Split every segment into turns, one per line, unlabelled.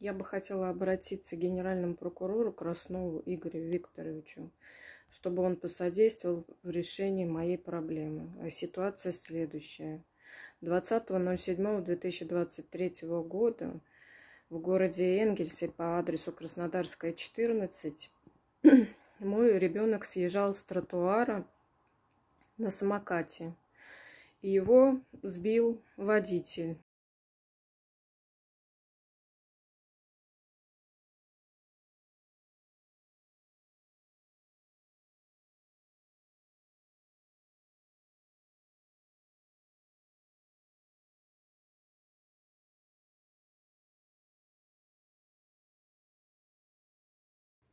я бы хотела обратиться к генеральному прокурору Краснову Игорю Викторовичу, чтобы он посодействовал в решении моей проблемы. А ситуация следующая. 20.07.2023 года в городе Энгельсе по адресу Краснодарская, 14 мой ребенок съезжал с тротуара на самокате. И его сбил водитель.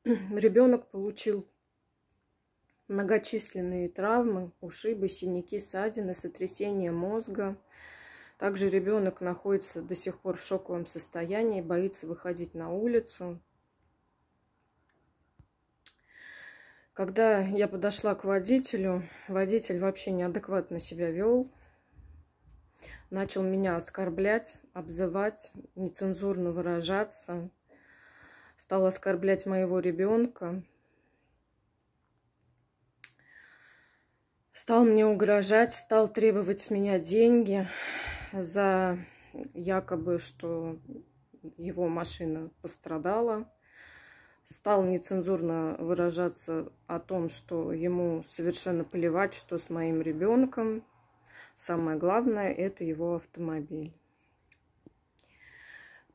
ребенок получил многочисленные травмы, ушибы, синяки, ссадины, сотрясение мозга. Также ребенок находится до сих пор в шоковом состоянии, боится выходить на улицу. Когда я подошла к водителю, водитель вообще неадекватно себя вел, начал меня оскорблять, обзывать, нецензурно выражаться – стал оскорблять моего ребенка, стал мне угрожать, стал требовать с меня деньги за якобы, что его машина пострадала. Стал нецензурно выражаться о том, что ему совершенно плевать, что с моим ребенком. Самое главное – это его автомобиль.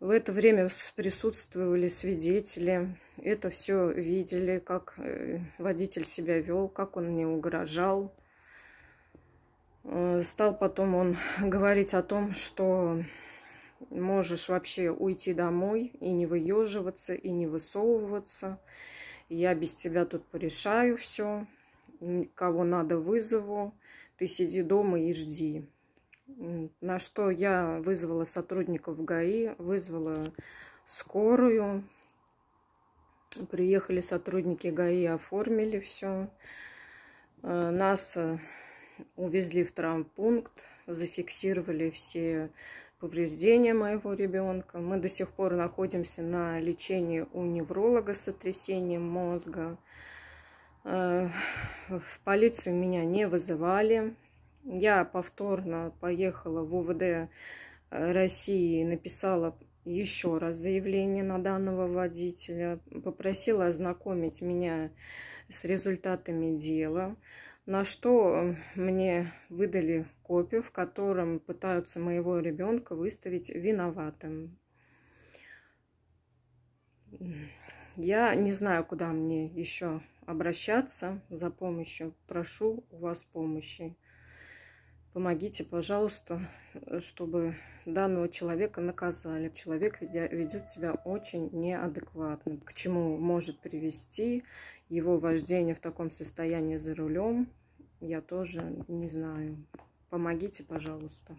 В это время присутствовали свидетели, это все видели, как э, водитель себя вел, как он не угрожал. Э, стал потом он говорить о том, что можешь вообще уйти домой и не выеживаться, и не высовываться. Я без тебя тут порешаю все, кого надо вызову, ты сиди дома и жди на что я вызвала сотрудников ГАИ, вызвала скорую. Приехали сотрудники ГАИ, оформили все. Э, нас э, увезли в травмпункт, зафиксировали все повреждения моего ребенка. Мы до сих пор находимся на лечении у невролога с сотрясением мозга. Э, в полицию меня не вызывали, я повторно поехала в УВД э, России, написала еще раз заявление на данного водителя, попросила ознакомить меня с результатами дела, на что мне выдали копию, в котором пытаются моего ребенка выставить виноватым. Я не знаю, куда мне еще обращаться за помощью. Прошу у вас помощи. Помогите, пожалуйста, чтобы данного человека наказали. Человек ведет себя очень неадекватно, к чему может привести его вождение в таком состоянии за рулем. Я тоже не знаю. Помогите, пожалуйста.